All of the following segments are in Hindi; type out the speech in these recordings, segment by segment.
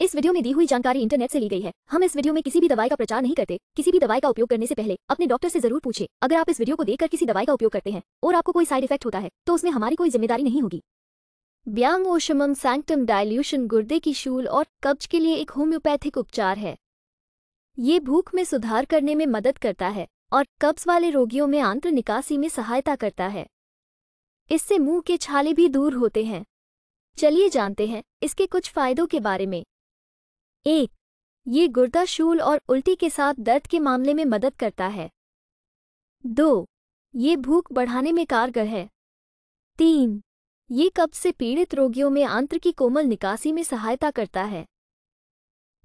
इस वीडियो में दी हुई जानकारी इंटरनेट से ली गई है हम इस वीडियो में किसी भी दवाई का प्रचार नहीं करते किसी भी दवाई का उपयोग करने से पहले अपने डॉक्टर से जरूर पूछे अगर आप इस वीडियो को देखकर किसी दवाई का उपयोग करते हैं और आपको कोई साइड इफेक्ट होता है तो उसमें हमारी कोई जिम्मेदारी नहीं होगी ब्यांग ओशमम सैंक्टम डायल्यूशन गुर्दे की शूल और कब्ज के लिए एक होम्योपैथिक उपचार है ये भूख में सुधार करने में मदद करता है और कब्ज वाले रोगियों में आंत्र निकासी में सहायता करता है इससे मुंह के छाले भी दूर होते हैं चलिए जानते हैं इसके कुछ फायदों के बारे में एक ये गुर्दा शूल और उल्टी के साथ दर्द के मामले में मदद करता है दो ये भूख बढ़ाने में कारगर है तीन ये कब्ज से पीड़ित रोगियों में आंत्र की कोमल निकासी में सहायता करता है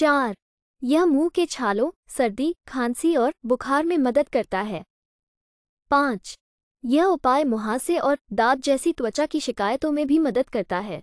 चार यह मुंह के छालों सर्दी खांसी और बुखार में मदद करता है पाँच यह उपाय मुहासे और दाद जैसी त्वचा की शिकायतों में भी मदद करता है